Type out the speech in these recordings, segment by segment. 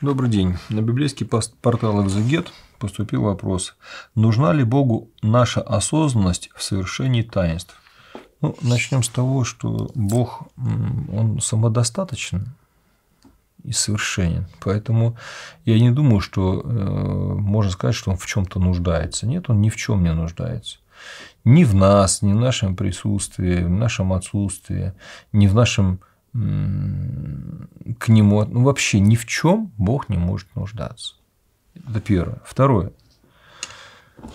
Добрый день. На библейский пост портал «Экзегет» поступил вопрос, нужна ли Богу наша осознанность в совершении таинств? Ну, начнем с того, что Бог, Он самодостаточен и совершенен. Поэтому я не думаю, что э, можно сказать, что Он в чем то нуждается. Нет, Он ни в чем не нуждается ни в нас, ни в нашем присутствии, в нашем отсутствии, ни в нашем к нему ну, вообще ни в чем Бог не может нуждаться. Это первое. Второе.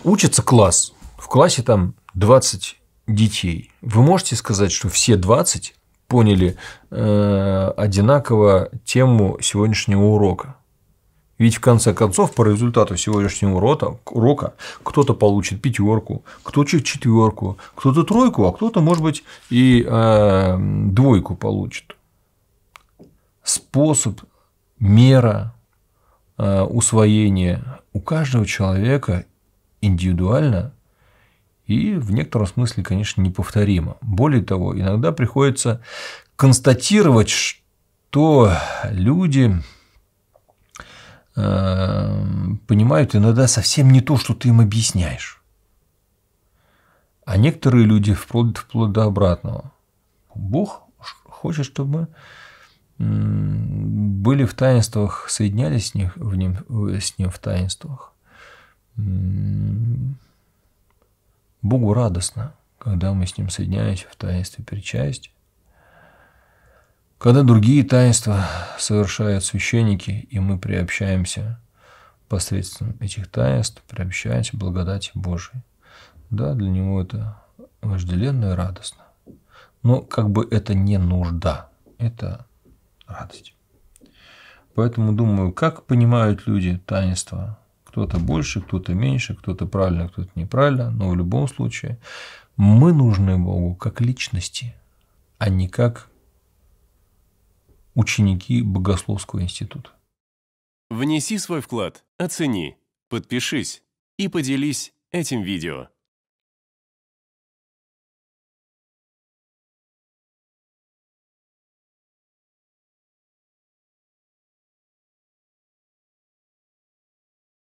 Учится класс. В классе там 20 детей. Вы можете сказать, что все 20 поняли э, одинаково тему сегодняшнего урока? Ведь в конце концов, по результату сегодняшнего урока, урока кто-то получит пятерку, кто-то четверку, кто-то тройку, а кто-то, может быть, и э, двойку получит способ, мера э, усвоения у каждого человека индивидуально и в некотором смысле, конечно, неповторимо. Более того, иногда приходится констатировать, что люди э, понимают иногда совсем не то, что ты им объясняешь. А некоторые люди вплоть, вплоть до обратного. Бог хочет, чтобы мы были в таинствах, соединялись с ним, в ним, э, с ним в таинствах. Богу радостно, когда мы с ним соединяемся в таинстве причастия. Когда другие таинства совершают священники, и мы приобщаемся посредством этих таинств, приобщаемся благодати Божией. Да, для него это вожделенно и радостно. Но как бы это не нужда, это радость. Поэтому думаю, как понимают люди таинство. Кто-то больше, кто-то меньше, кто-то правильно, кто-то неправильно, но в любом случае мы нужны Богу как личности, а не как ученики Богословского института. Внеси свой вклад, оцени, подпишись и поделись этим видео.